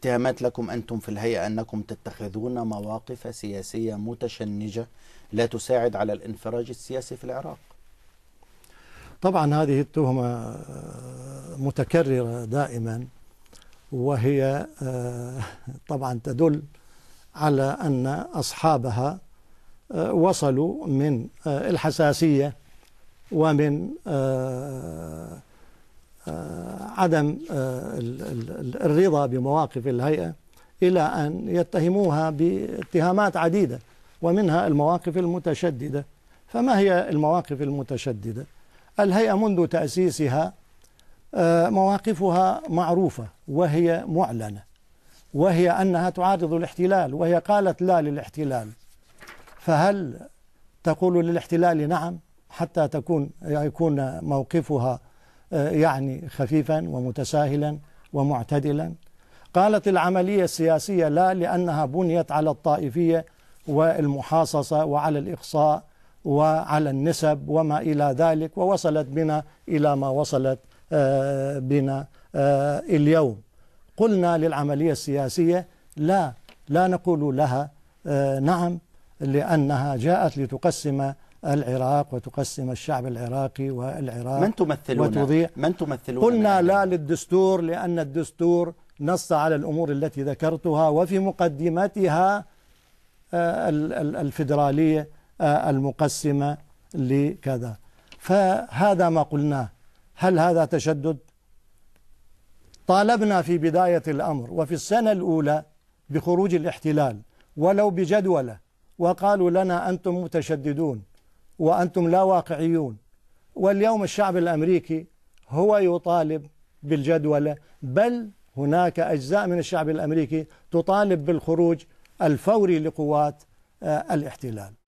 اتهامات لكم أنتم في الهيئة أنكم تتخذون مواقف سياسية متشنجة لا تساعد على الانفراج السياسي في العراق طبعا هذه التهمة آه، متكررة دائما وهي آه، طبعا تدل على أن أصحابها آه، وصلوا من الحساسية ومن عدم آه، الرضا بمواقف الهيئة إلى أن يتهموها باتهامات عديدة ومنها المواقف المتشددة فما هي المواقف المتشددة؟ الهيئة منذ تأسيسها آه، مواقفها معروفة وهي معلنة وهي أنها تعارض الاحتلال وهي قالت لا للاحتلال فهل تقول للاحتلال نعم حتى تكون يكون موقفها يعني خفيفا ومتساهلا ومعتدلا قالت العملية السياسية لا لأنها بنيت على الطائفية والمحاصصة وعلى الإقصاء وعلى النسب وما إلى ذلك ووصلت بنا إلى ما وصلت آه، بنا آه، اليوم قلنا للعملية السياسية لا لا نقول لها آه، نعم لأنها جاءت لتقسم العراق وتقسم الشعب العراقي والعراق من تمثلون وتضيع من تمثلون قلنا لا للدستور لأن الدستور نص على الأمور التي ذكرتها وفي مقدمتها آه، الفدرالية آه، المقسمة لكذا فهذا ما قلناه هل هذا تشدد؟ طالبنا في بداية الأمر وفي السنة الأولى بخروج الاحتلال ولو بجدولة وقالوا لنا أنتم متشددون وأنتم لا واقعيون واليوم الشعب الأمريكي هو يطالب بالجدولة بل هناك أجزاء من الشعب الأمريكي تطالب بالخروج الفوري لقوات آه، الاحتلال